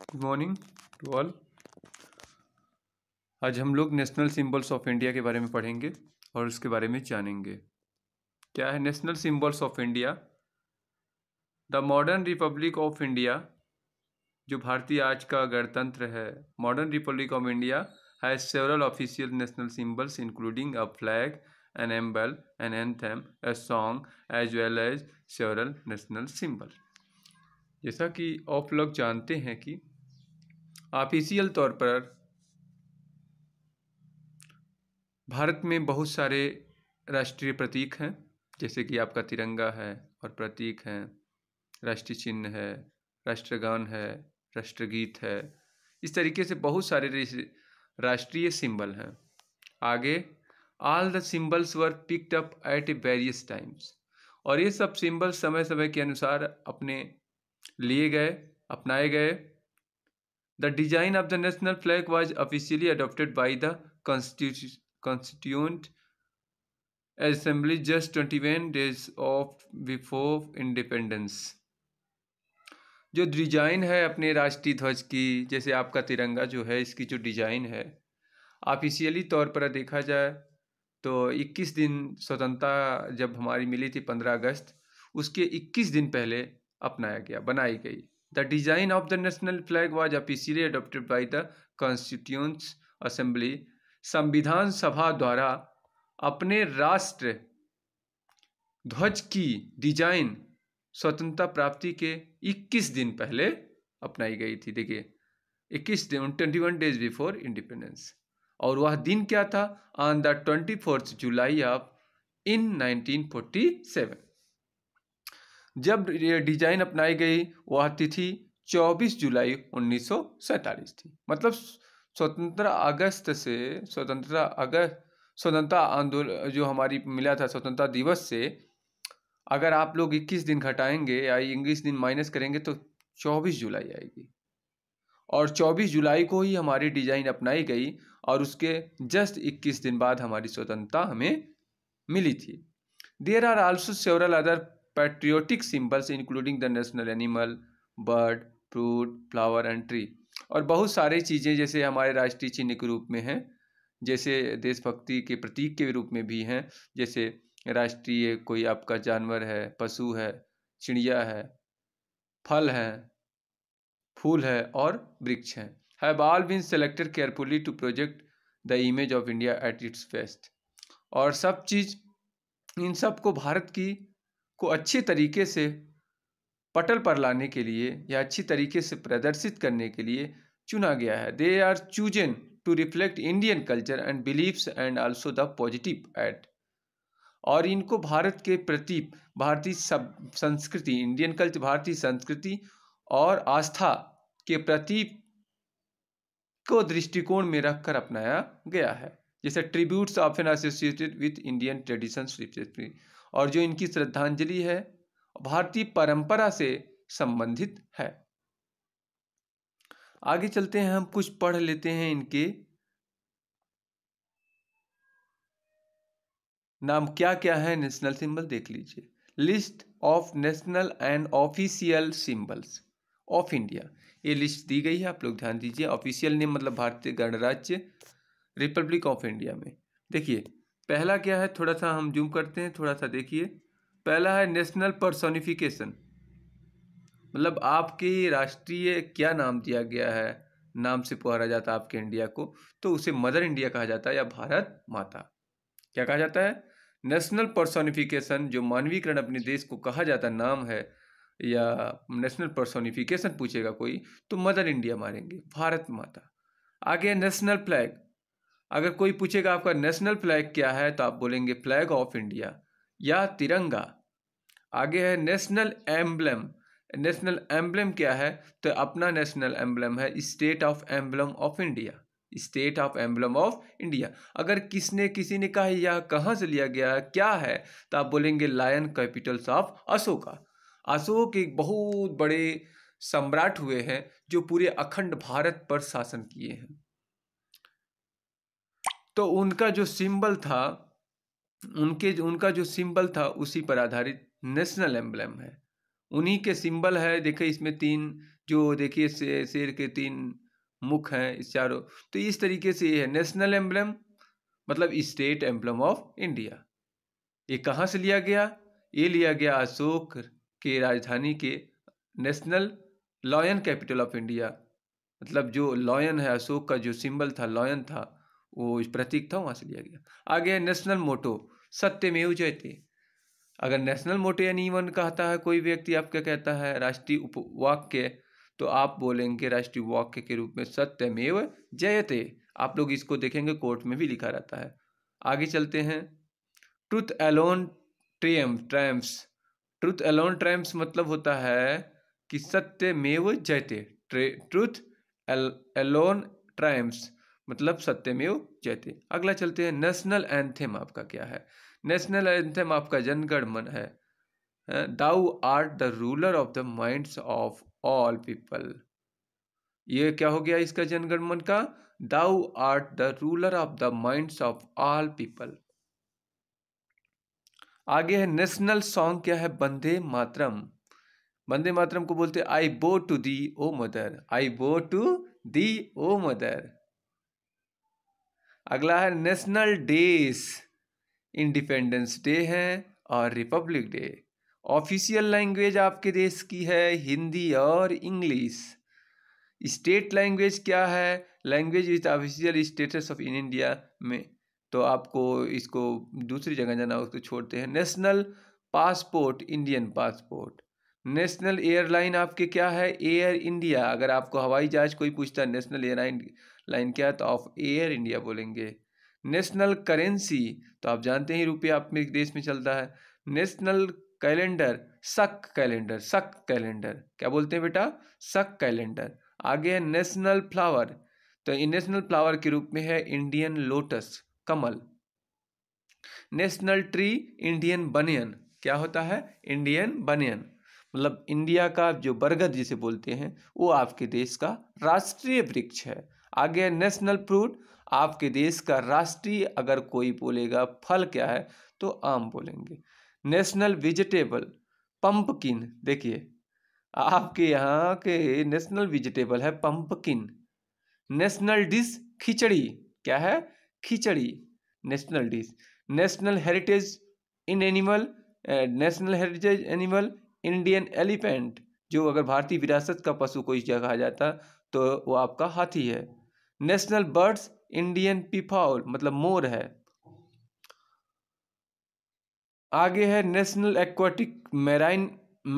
Good morning to all आज हम लोग नेशनल सिंबल्स ऑफ इंडिया के बारे में पढ़ेंगे और उसके बारे में जानेंगे क्या है national symbols of India the modern republic of India जो भारतीय आज का गणतंत्र है modern republic of India has several official national symbols including a flag an emblem an anthem a song as well as several national symbol जैसा कि आप लोग जानते हैं कि ऑफिशियल तौर पर भारत में बहुत सारे राष्ट्रीय प्रतीक हैं जैसे कि आपका तिरंगा है और प्रतीक हैं राष्ट्रीय चिन्ह है राष्ट्रगान है राष्ट्रगीत है इस तरीके से बहुत सारे राष्ट्रीय सिंबल हैं आगे all the symbols were picked up at various times और ये सब सिंबल समय समय के अनुसार अपने लिए गए अपनाए गए the design of the national flag was officially adopted by the assembly just twenty one days of before independence जो डिजाइन है अपने राष्ट्रीय ध्वज की जैसे आपका तिरंगा जो है इसकी जो डिजाइन है ऑफिशियली तौर पर देखा जाए तो 21 दिन स्वतंत्रता जब हमारी मिली थी 15 अगस्त उसके 21 दिन पहले अपनाया गया बनाई गई The design of the national flag was officially adopted by the Constituent Assembly. संविधान सभा द्वारा अपने राष्ट्र ध्वज की डिजाइन स्वतंत्रता प्राप्ति के 21 दिन पहले अपनाई गई थी देखिए 21 दिन twenty one days before independence और वह दिन क्या था on the twenty fourth July of in 1947 जब ये डिजाइन अपनाई गई वह तिथि 24 जुलाई उन्नीस थी मतलब स्वतंत्रता अगस्त से स्वतंत्रता अगस्त स्वतंत्रता आंदोलन जो हमारी मिला था स्वतंत्रता दिवस से अगर आप लोग 21 दिन घटाएंगे या इक्कीस दिन माइनस करेंगे तो 24 जुलाई आएगी और 24 जुलाई को ही हमारी डिजाइन अपनाई गई और उसके जस्ट 21 दिन बाद हमारी स्वतंत्रता हमें मिली थी there are also several other patriotic symbols including the national animal bird fruit flower and tree और बहुत सारे चीज़ें जैसे हमारे राष्ट्रीय चिन्ह के रूप में हैं जैसे देशभक्ति के प्रतीक के रूप में भी हैं जैसे राष्ट्रीय कोई आपका जानवर है पशु है चिड़िया है फल है फूल है और वृक्ष हैं have all been selected carefully to project the image of India at its best और सब चीज़ इन सब को भारत की को अच्छी तरीके से पटल पर लाने के लिए या अच्छी तरीके से प्रदर्शित करने के लिए चुना गया है they are chosen to reflect Indian culture and beliefs and also the positive at और इनको भारत के प्रति भारतीय सब संस्कृति इंडियन कल्चर भारतीय संस्कृति और आस्था के प्रतीक को दृष्टिकोण में रखकर अपनाया गया है जैसे tributes of an associated with Indian tradition और जो इनकी श्रद्धांजलि है भारतीय परंपरा से संबंधित है आगे चलते हैं हम कुछ पढ़ लेते हैं इनके नाम क्या क्या है नेशनल सिंबल देख लीजिए list of national and official symbols of India ये लिस्ट दी गई है आप लोग ध्यान दीजिए ऑफिशियल नेम मतलब भारतीय गणराज्य रिपब्लिक ऑफ इंडिया में देखिए पहला क्या है थोड़ा सा हम जूम करते हैं थोड़ा सा देखिए पहला है नेशनल पर्सोनिफिकेशन मतलब आपके राष्ट्रीय क्या नाम दिया गया है नाम से पुहारा जाता है आपके इंडिया को तो उसे मदर इंडिया कहा जाता है या भारत माता क्या कहा जाता है नेशनल पर्सोनिफिकेशन जो मानवीकरण अपने देश को कहा जाता नाम है या नेशनल पर्सोनिफिकेशन पूछेगा कोई तो मदर इंडिया मारेंगे भारत माता आगे नेशनल फ्लैग अगर कोई पूछेगा आपका नेशनल फ्लैग क्या है तो आप बोलेंगे फ्लैग ऑफ इंडिया या तिरंगा आगे है नेशनल एम्बलम नेशनल एम्बलम क्या है तो अपना नेशनल एम्बलम है state of emblem of India state of emblem of India अगर किसने किसी ने कहा यह कहाँ से लिया गया है क्या है तो आप बोलेंगे lion capitals of Ashoka Ashok एक बहुत बड़े सम्राट हुए हैं जो पूरे अखंड भारत पर शासन किए हैं तो उनका जो सिंबल था उनके उनका जो सिंबल था उसी पर आधारित नेशनल एम्बलम है उन्हीं के सिंबल है देखिए इसमें तीन जो देखिए शेर के तीन मुख हैं इस चारों तो इस तरीके से ये है नेशनल एम्बलम मतलब स्टेट एम्बलम ऑफ इंडिया ये कहाँ से लिया गया ये लिया गया अशोक के राजधानी के national lion capital of India मतलब जो लॉयन है अशोक का जो सिंबल था लॉयन था वो प्रतीक था वहाँ से लिया गया आगे नेशनल मोटो सत्यमेव जयते अगर नेशनल मोटो यानी नीवन कहता है कोई व्यक्ति आपका कहता है राष्ट्रीय उपवाक्य तो आप बोलेंगे राष्ट्रीय वाक्य के रूप में सत्यमेव जयते आप लोग इसको देखेंगे कोर्ट में भी लिखा रहता है आगे चलते हैं truth alone triumphs truth alone triumphs मतलब होता है कि सत्यमेव जयते ट्रुथ एलोन ट्रैम्स मतलब सत्यमेव जयते अगला चलते हैं नेशनल एंथम आपका क्या है नेशनल एंथम आपका जनगण मन है thou are the ruler of the minds of all people ये क्या हो गया इसका जनगण मन का thou are the ruler of the minds of all people आगे है नेशनल सॉन्ग क्या है बंदे मातरम बंदे मातरम को बोलते आई bow to thee O mother I bow to thee O mother अगला है नेशनल डेज इंडिपेंडेंस डे है और रिपब्लिक डे ऑफिशियल लैंग्वेज आपके देश की है हिंदी और इंग्लिश स्टेट लैंग्वेज क्या है language with official status of in India में तो आपको इसको दूसरी जगह जाना उसको छोड़ते हैं national passport Indian passport national airline आपके क्या है एयर इंडिया अगर आपको हवाई जहाज कोई पूछता है नेशनल एयरलाइन लाइन क्या है तो ऑफ एयर इंडिया बोलेंगे नेशनल करेंसी तो आप जानते हैं रुपया अपने देश में चलता है national calendar Saka calendar Saka calendar क्या बोलते हैं बेटा सक कैलेंडर आगे है नेशनल फ्लावर तो नेशनल फ्लावर के रूप में है इंडियन लोटस कमल नेशनल ट्री इंडियन बनियन क्या होता है इंडियन बनियन मतलब इंडिया का जो बरगद जिसे बोलते हैं वो आपके देश का राष्ट्रीय वृक्ष है आगे नेशनल फ्रूट आपके देश का राष्ट्रीय अगर कोई बोलेगा फल क्या है तो आम बोलेंगे नेशनल वेजिटेबल पंपकिन देखिए आपके यहाँ के नेशनल वेजिटेबल है पंपकिन नेशनल डिश खिचड़ी क्या है khichdi national dish national heritage in animal national heritage animal Indian elephant जो अगर भारतीय विरासत का पशु कोई जगह कहा जाता तो वो आपका हाथी है नेशनल बर्ड्स इंडियन पीफाउल मतलब मोर है आगे है national aquatic marine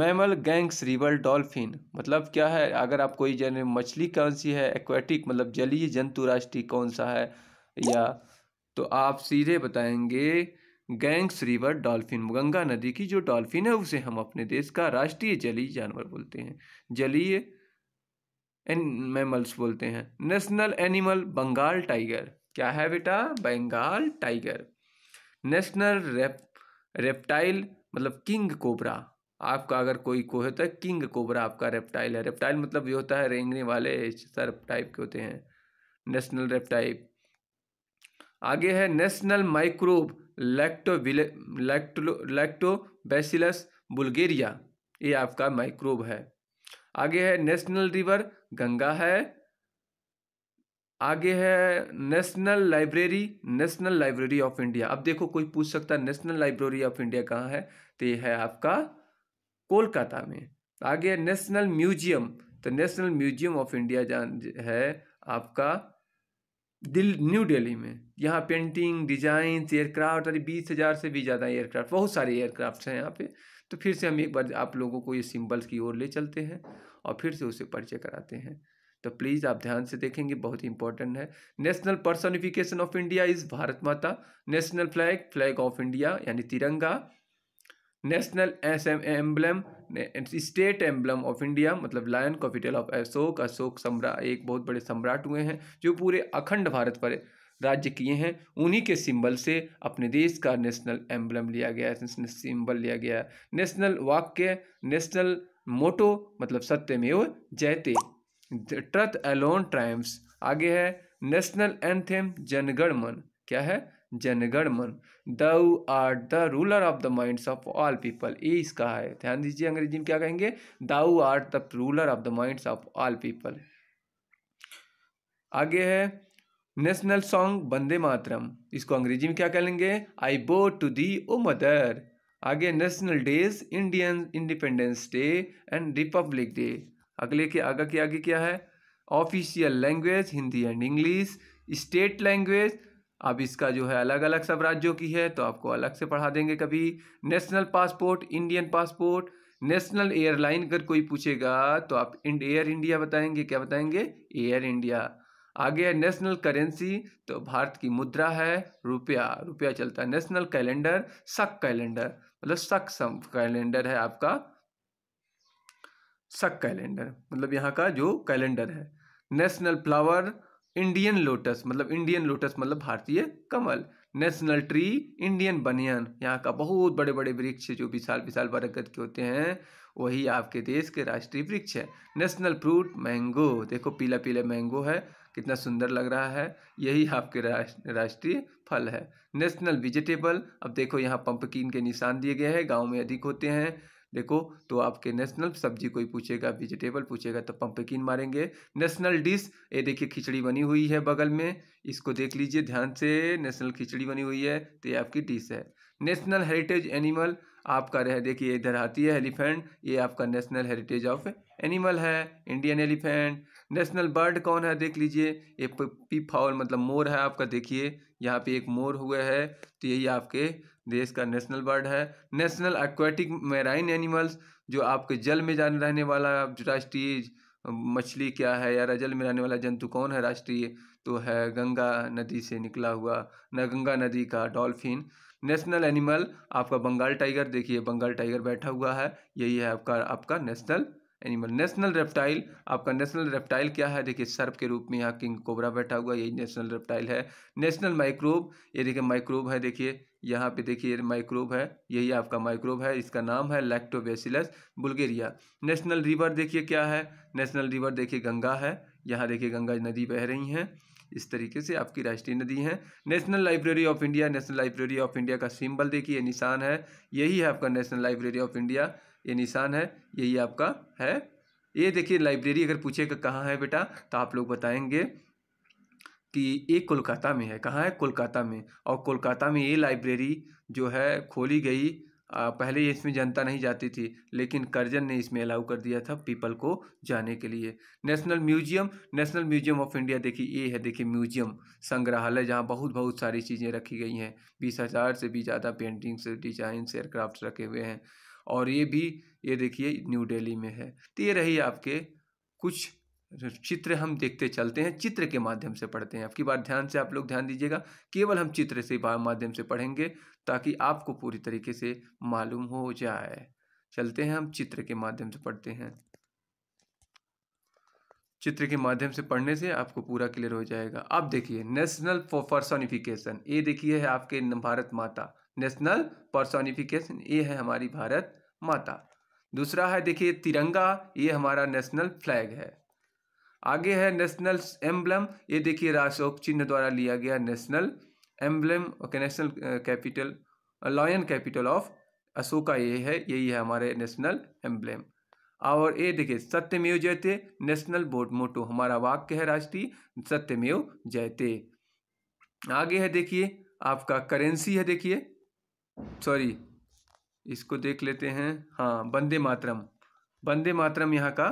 mammal Ganges river dolphin मतलब क्या है अगर आप कोई जन मछली कौन सी है एक्वाटिक मतलब जलीय जंतु राष्ट्रीय कौन सा है या तो आप सीधे बताएंगे गैंग्स रिवर डॉल्फिन गंगा नदी की जो डॉल्फिन है उसे हम अपने देश का राष्ट्रीय जलीय जानवर बोलते हैं जलीय मैमल्स बोलते हैं नेशनल एनिमल बंगाल टाइगर क्या है बेटा Bengal tiger national rep reptile मतलब किंग कोबरा आपका अगर कोई को होता है किंग कोबरा आपका रेप्टाइल है रेप्टाइल मतलब ये होता है रेंगने वाले सर्प टाइप के होते हैं नेशनल रेप्टाइल आगे है national microbe lacto lacto lactobacillus Bulgaria ये आपका माइक्रोब है आगे है नेशनल रिवर गंगा है आगे है national library national library of India अब देखो कोई पूछ सकता है नेशनल लाइब्रेरी ऑफ इंडिया कहाँ है तो ये है आपका कोलकाता में आगे है नेशनल म्यूजियम तो नेशनल म्यूजियम ऑफ इंडिया जान है आपका दिल न्यू दिल्ली में यहाँ पेंटिंग डिजाइंस एयरक्राफ्ट अरे बीस हज़ार से भी ज़्यादा एयरक्राफ्ट बहुत सारे एयरक्राफ्ट हैं यहाँ पे तो फिर से हम एक बार आप लोगों को ये सिंबल्स की ओर ले चलते हैं और फिर से उसे परिचय कराते हैं तो प्लीज़ आप ध्यान से देखेंगे बहुत इंपॉर्टेंट है national personification of India is Bharat Mata national flag flag of India यानी Tiranga national emblem state emblem of India मतलब lion capital of Ashok Ashok Samrat एक बहुत बड़े सम्राट हुए हैं जो पूरे अखंड भारत पर राज्य किए हैं उन्हीं के सिंबल से अपने देश का नेशनल एम्बलम लिया गया है सिंबल लिया गया नेशनल वाक्य नेशनल मोटो मतलब सत्यमेव जयते ट्रथ एलोन ट्राइम्स आगे है नेशनल एंथेम जनगण मन क्या है Janagana Mana thou are the ruler of the minds of all people ये इसका है ध्यान दीजिए अंग्रेजी में क्या कहेंगे thou are the ruler of the minds of all people आगे है नेशनल सॉन्ग बंदे मातरम इसको अंग्रेजी में क्या कहेंगे I bow to thee O mother आगे national days Indian independence day and republic day अगले के आगे के आगे क्या है official language Hindi and English state language अब इसका जो है अलग अलग सब राज्यों की है तो आपको अलग से पढ़ा देंगे कभी national passport Indian passport national airline अगर कोई पूछेगा तो आप इंड एयर इंडिया बताएंगे क्या बताएंगे एयर इंडिया आगे है नेशनल करेंसी तो भारत की मुद्रा है रुपया रुपया चलता है नेशनल कैलेंडर शक कैलेंडर मतलब शक कैलेंडर है आपका शक कैलेंडर मतलब यहाँ का जो कैलेंडर है नेशनल फ्लावर इंडियन लोटस मतलब इंडियन लोटस मतलब भारतीय कमल नेशनल ट्री इंडियन बनियन यहाँ का बहुत बड़े बड़े वृक्ष जो विशाल विशाल बरगद के होते हैं वही आपके देश के राष्ट्रीय वृक्ष है नेशनल फ्रूट मैंगो देखो पीला पीला मैंगो है कितना सुंदर लग रहा है यही आपके राष्ट्रीय फल है नेशनल वेजिटेबल अब देखो यहाँ पंपकिन के निशान दिए गए हैं गाँव में अधिक होते हैं देखो तो आपके नेशनल सब्जी कोई पूछेगा वेजिटेबल पूछेगा तो पंपकिन मारेंगे नेशनल डिश ये देखिए खिचड़ी बनी हुई है बगल में इसको देख लीजिए ध्यान से नेशनल खिचड़ी बनी हुई है तो ये आपकी डिश है नेशनल हेरिटेज एनिमल आपका रह देखिए इधर आती है एलिफेंट ये आपका नेशनल हेरिटेज ऑफ एनिमल है इंडियन एलिफेंट नेशनल बर्ड कौन है देख लीजिए ये पी फाउल मतलब मोर है आपका देखिए यहाँ पे एक मोर हुए है तो यही आपके देश का नेशनल बर्ड है नेशनल एक्वेटिक मेराइन एनिमल्स जो आपके जल में जाने रहने वाला राष्ट्रीय मछली क्या है या जल में रहने वाला जंतु कौन है राष्ट्रीय तो है गंगा नदी से निकला हुआ न गंगा नदी का डॉल्फिन नेशनल एनिमल आपका बंगाल टाइगर देखिए बंगाल टाइगर बैठा हुआ है यही है आपका आपका नेशनल एनिमल नेशनल रेप्टाइल आपका नेशनल रेप्टाइल क्या है देखिए सर्प के रूप में यहाँ किंग कोबरा बैठा हुआ यही नेशनल रेप्टाइल है नेशनल माइक्रोब ये देखिए माइक्रोब है देखिए यहाँ पे देखिए माइक्रोब है यही आपका माइक्रोब है इसका नाम है लैक्टोबेसिलस बुल्गेरिया नेशनल रिवर देखिए क्या है नेशनल रिवर देखिए गंगा है यहाँ देखिए गंगा नदी बह रही हैं इस तरीके से आपकी राष्ट्रीय नदी है national library of India national library of India का सिंबल देखिए ये निशान है यही है आपका नेशनल लाइब्रेरी ऑफ इंडिया ये निशान है यही आपका है ये देखिए लाइब्रेरी अगर पूछेगा कहाँ है बेटा तो आप लोग बताएंगे कि ये कोलकाता में है कहाँ है कोलकाता में और कोलकाता में ये लाइब्रेरी जो है खोली गई पहले इसमें जनता नहीं जाती थी लेकिन करजन ने इसमें अलाउ कर दिया था पीपल को जाने के लिए national museum national museum of India देखिए ये है देखिए म्यूजियम संग्रहालय जहाँ बहुत बहुत सारी चीज़ें रखी गई हैं बीस हज़ार से भी ज़्यादा पेंटिंग्स डिजाइंस एयरक्राफ्ट रखे हुए हैं और ये भी ये देखिए न्यू डेली में है तो ये रही आपके कुछ चित्र हम देखते चलते हैं चित्र के माध्यम से पढ़ते हैं अब की बार ध्यान से आप लोग ध्यान दीजिएगा केवल हम चित्र से माध्यम से पढ़ेंगे ताकि आपको पूरी तरीके से मालूम हो जाए चलते हैं हम चित्र के माध्यम से पढ़ते हैं चित्र के माध्यम से पढ़ने से आपको पूरा क्लियर हो जाएगा अब देखिए नेशनल पर्सोनिफिकेशन ये देखिए है आपके भारत माता नेशनल पर्सोनिफिकेशन ये है हमारी भारत माता दूसरा है देखिए तिरंगा ये हमारा नेशनल फ्लैग है आगे है नेशनल एम्बलम ये देखिए राशोक चिन्ह द्वारा लिया गया national emblem okay national capital lion capital of Ashoka ये है यही है हमारे नेशनल एम्बलम और ये देखिए सत्यमेव जयते नेशनल बोर्ड मोटो हमारा वाक्य है राष्ट्रीय सत्यमेव जयते आगे है देखिए आपका करेंसी है देखिए सॉरी इसको देख लेते हैं हाँ वंदे मातरम वंदे मातरम यहाँ का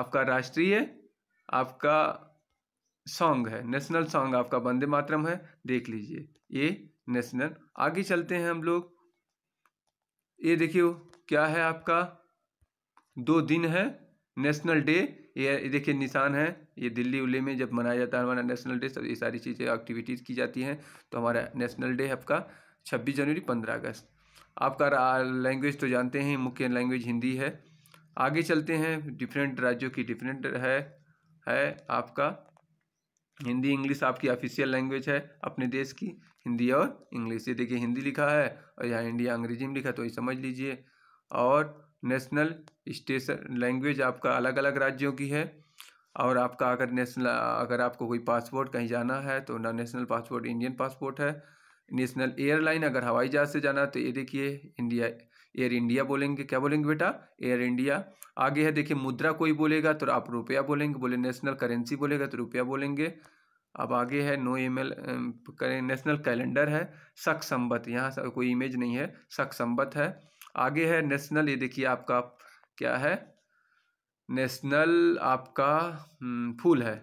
आपका राष्ट्रीय आपका सॉन्ग है नेशनल सॉन्ग आपका वंदे मातरम है देख लीजिए ये नेशनल आगे चलते हैं हम लोग ये देखिए क्या है आपका दो दिन है नेशनल डे ये देखिए निशान है ये दिल्ली उल्ले में जब मनाया जाता है हमारा नेशनल डे सब ये सारी चीज़ें एक्टिविटीज़ की जाती हैं तो हमारा नेशनल डे आपका छब्बीस जनवरी पंद्रह अगस्त आपका लैंग्वेज तो जानते हैं मुख्य लैंग्वेज हिंदी है आगे चलते हैं डिफरेंट राज्यों की डिफरेंट है है आपका हिंदी इंग्लिश आपकी ऑफिशियल लैंग्वेज है अपने देश की हिंदी और इंग्लिश ये देखिए हिंदी लिखा है और यहाँ इंडिया अंग्रेजी में लिखा तो ये समझ लीजिए और नेशनल स्टेशन लैंग्वेज आपका अलग अलग राज्यों की है और आपका अगर नेशनल अगर आपको कोई पासपोर्ट कहीं जाना है तो ना नेशनल पासपोर्ट इंडियन पासपोर्ट है नेशनल एयरलाइन अगर हवाई जहाज़ से जाना है तो ये देखिए इंडिया एयर इंडिया बोलेंगे क्या बोलेंगे बेटा एयर इंडिया आगे है देखिए मुद्रा कोई बोलेगा तो आप रुपया बोलेंगे बोले नेशनल करेंसी बोलेगा तो रुपया बोलेंगे अब आगे है नो ईमेल नेशनल कैलेंडर है शक संबत यहाँ कोई इमेज नहीं है शक संबत है आगे है नेशनल ये देखिए आपका क्या है नेशनल आपका हम्म, फूल है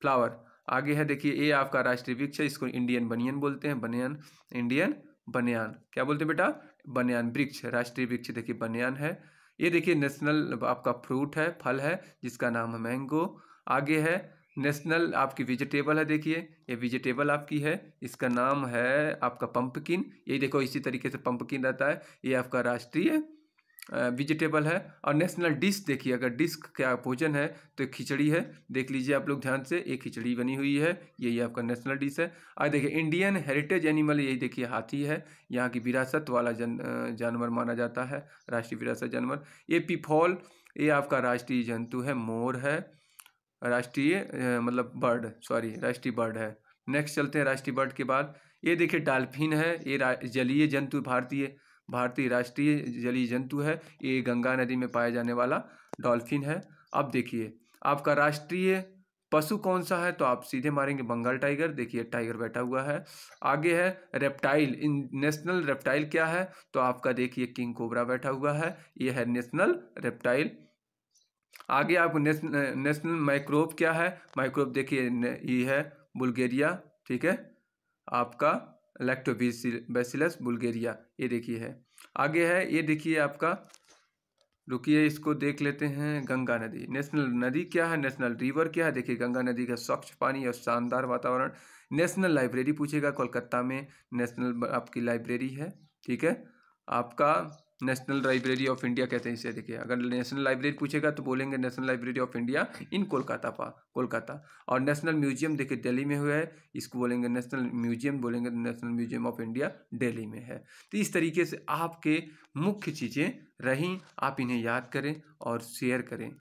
फ्लावर आगे है देखिए ये आपका राष्ट्रीय वृक्ष है इसको इंडियन बनियन बोलते हैं बनियन इंडियन बनियान क्या बोलते हैं बेटा बनियान वृक्ष राष्ट्रीय वृक्ष देखिए बनियान है ये देखिए नेशनल आपका फ्रूट है फल है जिसका नाम है मैंगो आगे है नेशनल आपकी वेजिटेबल है देखिए ये वेजिटेबल आपकी है इसका नाम है आपका पंपकिन ये देखो इसी तरीके से पंपकिन रहता है ये आपका राष्ट्रीय वेजिटेबल है और नेशनल डिश देखिए अगर डिश क्या भोजन है तो खिचड़ी है देख लीजिए आप लोग ध्यान से एक खिचड़ी बनी हुई है यही आपका नेशनल डिश है और देखिए इंडियन हेरिटेज एनिमल यही देखिए हाथी है यहाँ की विरासत वाला जन जानवर माना जाता है राष्ट्रीय विरासत जानवर ये पिफॉल ये आपका राष्ट्रीय जंतु है मोर है राष्ट्रीय मतलब बर्ड सॉरी राष्ट्रीय बर्ड है नेक्स्ट चलते हैं राष्ट्रीय बर्ड के बाद ये देखिए डाल्फिन है ये जलीय जंतु भारतीय भारतीय राष्ट्रीय जलीय जंतु है ये गंगा नदी में पाया जाने वाला डॉल्फिन है अब देखिए आपका राष्ट्रीय पशु कौन सा है तो आप सीधे मारेंगे बंगाल टाइगर देखिए टाइगर बैठा हुआ है आगे है रेप्टाइल इन नेशनल रेप्टाइल क्या है तो आपका देखिए किंग कोबरा बैठा हुआ है ये है नेशनल रेप्टाइल आगे आपको नेशनल माइक्रोब क्या है माइक्रोब देखिए ये है बुल्गेरिया ठीक है आपका लैक्टोबैसिलस बुल्गेरिया ये देखिए है आगे है ये देखिए आपका रुकिए इसको देख लेते हैं गंगा नदी नेशनल नदी क्या है नेशनल रिवर क्या है देखिए गंगा नदी का स्वच्छ पानी और शानदार वातावरण नेशनल लाइब्रेरी पूछेगा कोलकाता में नेशनल आपकी लाइब्रेरी है ठीक है आपका नेशनल लाइब्रेरी ऑफ इंडिया कहते हैं इसे देखिए अगर नेशनल लाइब्रेरी पूछेगा तो बोलेंगे national library of India in Kolkata पा कोलकाता और नेशनल म्यूजियम देखिए दिल्ली में हुआ है इसको बोलेंगे नेशनल म्यूजियम बोलेंगे national museum of India Delhi में है तो इस तरीके से आपके मुख्य चीज़ें रहीं आप इन्हें याद करें और शेयर करें